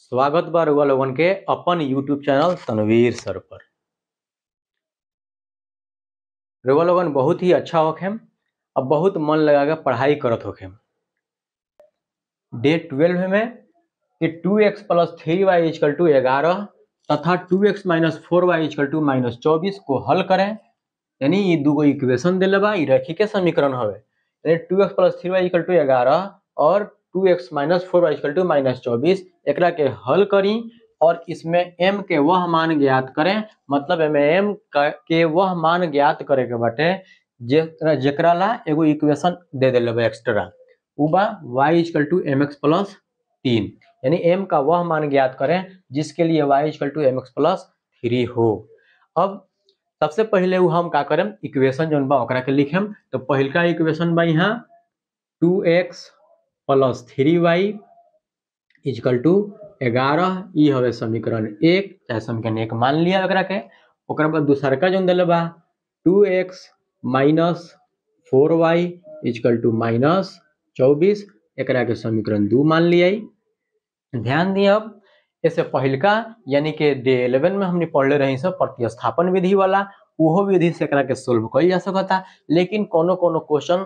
स्वागत बा रउआ लोगन के अपन यूट्यूब चैनल तनवीर सर पर रुआ लोगन बहुत ही अच्छा होखेम अब बहुत मन लगा के पढ़ाई करत होखेम डे ट्वेल्व में कि two X plus three Y is equal to ग्यारह तथा two X minus four Y is equal to minus चौबीस को हल करें यानी ये दूगो इक्वेशन दिल बा रखी के समीकरण हवे यानी two X plus three Y is equal to ग्यारह और two X minus four Y equal to minus चौबीस एक के हल करी और इसमें m के वह मान ज्ञात करें मतलब एम एम के वह मान ज्ञात करे के बटे जरा ला एगो इक्वेशन दे दिले बा एक्स्ट्रा उ बा Y is equal to M x plus तीन यानी m का वह मान ज्ञात करें जिसके लिए Y is equal to M x plus three हो अब सबसे पहले वो हम का करें इक्वेशन जो बा लिखे तो पहलका इक्वेशन बा यहाँ two X plus three Y is equal to ग्यारह हे समीकरण एक चाहे समीकरण एक मान लिया एक के ओकरा बाद दूसरका दिल बा two X minus four Y is equal to minus चौबीस एक के समीकरण दू मान लिया ध्यान दी अब इससे पहलका यानी कि डे इलेवन में हमने पढ़ले रही सब प्रतिस्थापन विधि वाला उहो विधि से एक सोल्व कल जा सकता लेकिन कोनो कोनो क्वेश्चन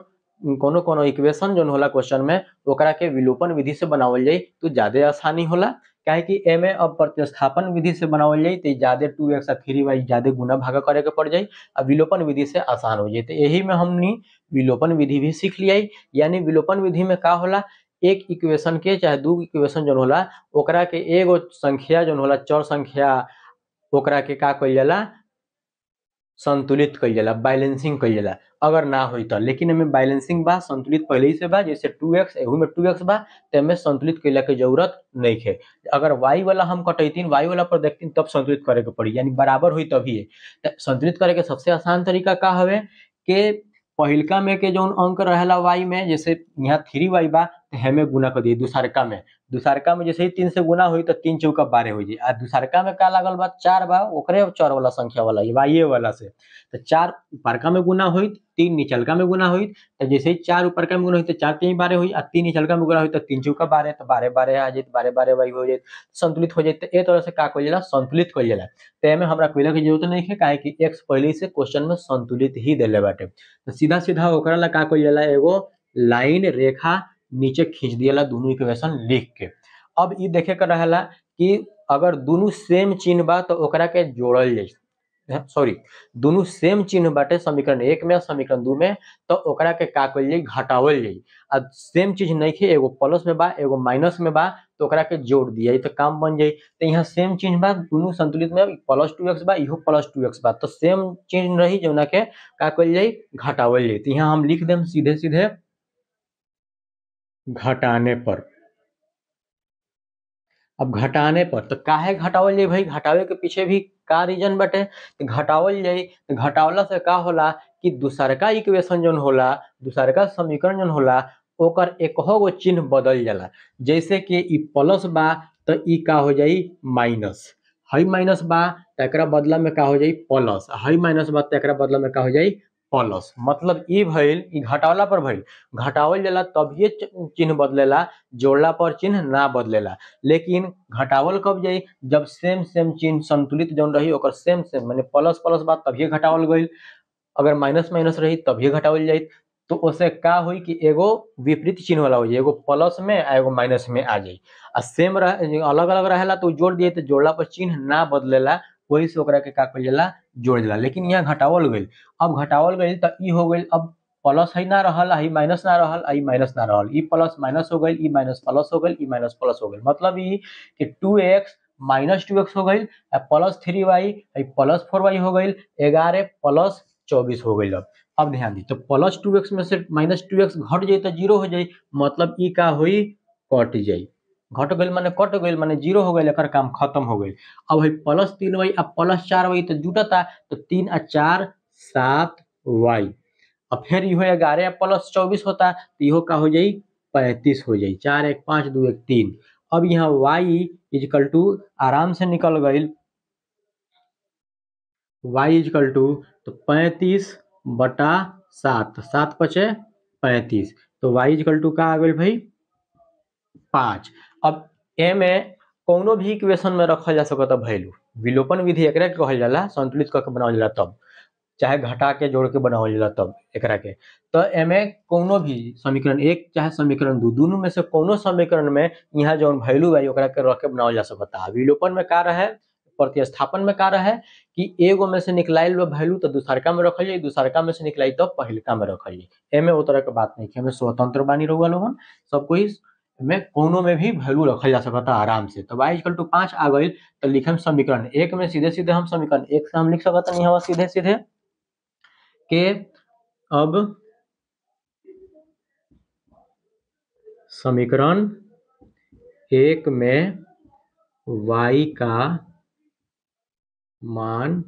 कोनो कोनो इक्वेशन जो होला क्वेश्चन में ओकरा के विलोपन विधि से बनावल जाए तो ज्यादा आसानी होला क्या कि एमे अब प्रतिस्थापन विधि से बनावल जाए तो ज्यादा टू एक्स आ थ्री वाई ज्यादा गुना भागा करे के पड़ जाए आ विलोपन विधि से आसान हो जाए तो यही में हमनी विलोपन विधि भी सीख लिया यानी विलोपन विधि में का होला एक इक्वेशन के चाहे दू इक्वेशन जो होला ओकरा के एगो संख्या जो होला चर संख्या ओकरा के का कहल जाला संतुलित कल जाला बैलेंसिंग कल जाला अगर ना हो तो लेकिन हमें बैलेंसिंग बा संतुलित पहले ही से बा जैसे टू एक्स एहू में टू एक्स बा तो हमें संतुलित कैला के जरूरत नहीं है अगर वाई वाला हम कटेती वाई वाला पर देखती तब संतुलित करे के पड़ी यानी बराबर हुई तभी है संतुलित करे के सबसे आसान तरीका का हवे के पहलका में के जो अंक रहेला वाई में जैसे यहाँ थ्री वाई बा है में गुना कर दिए दुसारका में दुसारका में जैसे ही तीन से गुना हुई तो तीन चौका बारह जाए आ दुसारका में का लागल बा चार बा ओकरे चार वाला संख्या वाला ये बाइए वाला से तो चार ऊपरका में गुना हुई तीन निचलका में गुना हुई तो जैसे ही चार का में गुना हुई तो चार तीन बारह हुई आ तीन निचलका में गुना हुई तो तीन चौका बारह तो बारह बारह आ जाए बारह बारह वही हो जाए संतुलित हो जाए तो एक तरह से का कल जाए संतुलित कल जाए तो एमें हमारा कोयला की जरूरत नहीं है काहे कि एक्स पहले से क्वेश्चन में संतुलित ही दिले बाटे तो सीधा सीधा ओकरा ला का कल जाए एगो लाइन रेखा नीचे खींच दिया दोनों इक्वेशन लिख के अब ये देखे कर रहा है कि अगर दोनों सेम चिन्ह बा तो के जोड़ल जाए सॉरी दोनों सेम चिन्ह बाटे समीकरण एक में समीकरण दू में तो ओकरा के का कल जाए घटावल जाए आ सेम चीज नहीं खे एगो प्लस में बा एगो माइनस में बा तो ओकरा के जोड़ दिया तो काम बन जाए तो यहाँ सेम चिन्ह बा दोनों संतुलित में प्लस टू एक्स बा इो प्लस टू एक्स बा तो सेम चिन्ह रही जो के का कल जाए घटावल जाए तो यहाँ हम लिख देम सीधे सीधे घटाने पर अब घटाने पर तो काहे घटावल जाए भाई घटावे के पीछे भी का रीजन बटे तो घटावल जाए तो घटावला से का होला कि दूसरका इक्वेशन जो होला दूसरका समीकरण जो होला ओकर एकहो गो चिन्ह बदल जाला जैसे कि इ प्लस बा तो इ का हो जाए माइनस हई माइनस बा तो एक बदला में का हो जाए प्लस हई माइनस बा तो एक बदला में का हो जाए प्लस मतलब ई भइल ई घटावला पर भइल घटावल जाला तभिए चिन्ह बदलेला जोड़ला पर चिन्ह ना बदलेला लेकिन घटावल कब जाए जब सेम सेम चिन्ह संतुलित जौन रही ओकर सेम सेम माने प्लस प्लस बात तभी घटावल गई अगर माइनस माइनस रही तभी घटावल जाए तो उससे का हुई कि एगो विपरीत चिन्ह वाला हो जाए एगो प्लस में आ एगो माइनस में आ जाए आ सेम रह अलग अलग रहेला तो जोड़ दिए तो जोड़ला पर चिन्ह ना बदलेला वही से ओकरा के का कइल जाला जोड़ देला लेकिन यहाँ घटावल गई अब घटावल गई तो ई हो गई अब प्लस है ना रहल आई माइनस ना रहल आई माइनस ना रहल ई प्लस माइनस हो गई ई माइनस प्लस हो गई ई माइनस प्लस हो गई मतलब ई कि two X minus two X हो गई plus three Y plus four Y हो गई ग्यारह प्लस चौबीस हो गई अब अब ध्यान दी तो प्लस टू एक्स में से माइनस टू एक्स घट जाए तो जीरो हो जाए मतलब ई का हुई कट जाए घट गई मान कट गई मान जीरो हो गई लेकर काम खत्म हो गई अब है प्लस तीन वाई आ प्लस चार वाई तो जुटता तो तीन आ चार सात वाई अब फिर यो ग्यारह प्लस चौबीस होता तो यो का हो जाए पैंतीस हो जाए चार एक पाँच दो एक तीन अब यहाँ वाई इजकल टू आराम से निकल गई वाई इजकल टू तो पैंतीस बटा सात सात पचे पैंतीस तो वाई इजकल टू का आ गई भाई पाँच अब एम में कोनो भी इक्वेशन में रखल जा सकता वैल्यू विलोपन विधि एक कहल जाला संतुलित करके बनावल जाला तब चाहे घटा के जोड़ के बनावल जाला तब एक के तो में कोनो भी समीकरण एक चाहे समीकरण दो दोनों में से कोनो समीकरण में यहाँ जो वैल्यू है ओकरा के रख के बनावल जा सकता विलोपन में का रहे प्रतिस्थापन में का रहे कि एगो में से निकलाइल वैल्यू तो दूसरका में रखल जाए दूसरका में से निकलाई तो पहलका में रखल जाए एमे वो तरह के बात नहीं है स्वतंत्र बानी रहुआ लोगन सब कोई में कोनों में भी वैल्यू रखा जा सकता था आराम से तो वाई इजकल टू पांच आ गई तो लिखे समीकरण एक में सीधे सीधे हम समीकरण एक से हम लिख सकते नहीं हवा सीधे सीधे के अब समीकरण एक में y का मान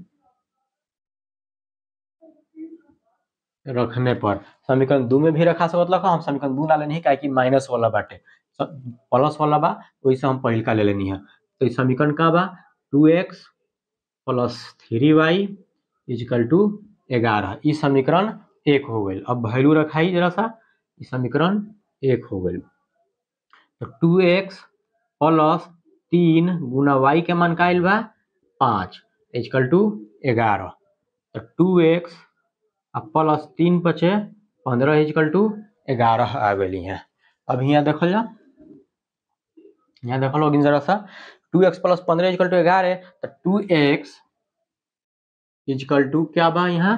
रखने पर समीकरण दू में भी रखा सकत लख हम समीकरण दू ला लेनी है क्या कि माइनस वाला बाटे प्लस वाला बा से हम पहलका ले लेनी है तो समीकरण का बा two X plus three Y is equal to ग्यारह इस समीकरण एक हो गए अब वैल्यू रखाई जरा सा इस समीकरण एक हो गए तो टू एक्स प्लस तीन गुना वाई के मान का बा पाँच इजकल टू ग्यारह तो टू एक्स आ प्लस तीन पचे पंद्रह इजकल टू ग्यारह आ गई है अब यहाँ देखल जा यहाँ देख लो जरा सा टू एक्स प्लस पंद्रह इजकल टू ग्यारह तो टू एक्स इजकल टू क्या बा यहाँ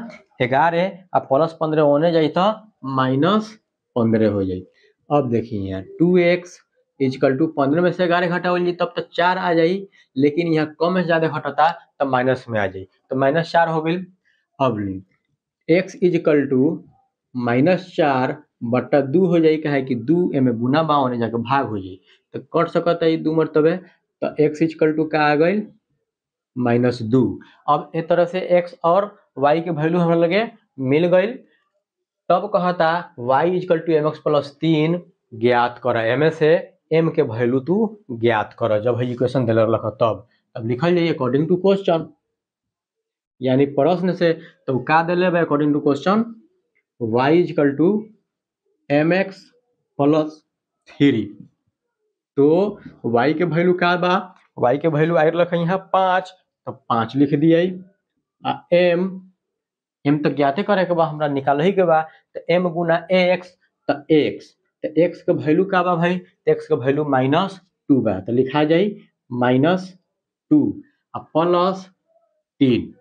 ग्यारह आ प्लस पंद्रह होने जाए तो माइनस पंद्रह हो जाए अब देखिए यहाँ टू एक्स इजकल टू पंद्रह में से ग्यारह घटाओ जी तब तो चार आ जाए लेकिन यहाँ कम से ज्यादा घटता तो माइनस में आ जाए तो माइनस चार हो गई अब ली एक्स इजकल टू माइनस चार बट्टा दू हो जाए कहे कि दू एमे गुना बावन जाके भाग हो जाए तो कट सकत है दू मरतबे तो एक्स इजकल टू का आ गई माइनस दू अब एक तरह से एक्स और वाई के वैल्यू हमारे लगे मिल गई तब कहता Y is equal to M x plus तीन ज्ञात कर एम से एम के वैल्यू तू ज्ञात कर जब इक्वेशन दिल रख तब अब लिखल जाइए अकॉर्डिंग टू क्वेश्चन यानी पड़ोस से तो का दिले बा according to question y is equal to M x plus three तो वाई के वैल्यू का बा वाई के वैल्यू आई रख यहाँ पाँच तो पाँच लिख दिए आ एम एम तो ज्ञाते करे के बा हमरा निकाल ही के बा तो एम गुना एक्स तो एक्स तो एक्स के वैल्यू का बा भाई तो एक्स के वैल्यू माइनस टू बा तो लिखा जाए माइनस टू आ प्लस तीन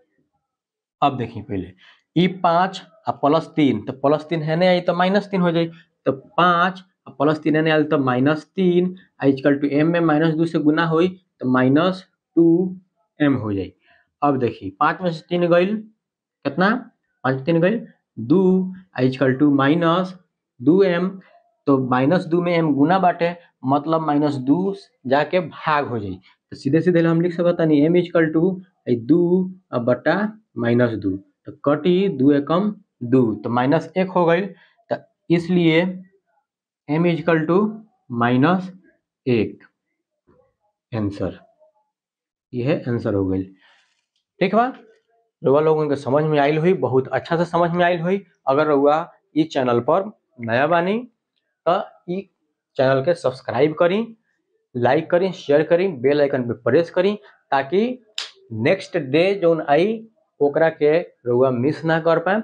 अब देखिए पहले ई पाँच प्लस तीन तो प्लस तीन है नहीं आई तो माइनस तीन हो जाए तो पाँच प्लस तीन एने आई तो माइनस तीन आजकल टू एम में माइनस दू से गुना हो तो माइनस टू एम हो जाए अब देखिए पाँच में से तीन गई कितना पाँच तीन गई दू आजकल टू माइनस दू एम तो माइनस दू में एम गुना बाटे मतलब माइनस दू जाके भाग हो जाए तो सीधे सीधे हम लिख सकते हैं एम इजकल टू दू बटा माइनस दू तो कटी दू एकम दू तो माइनस एक हो गई तो इसलिए एम इजकल टू माइनस एक आंसर यह आंसर हो गई ठीक बा रुआ लोगों के समझ में आयल हुई बहुत अच्छा से समझ में आयल हुई अगर रुआ इस चैनल पर नया बानी तो चैनल के सब्सक्राइब करी लाइक करें शेयर करें बेल आइकन पे प्रेस करें ताकि नेक्स्ट डे जो आई ओकरा के रुआ मिस ना कर पाए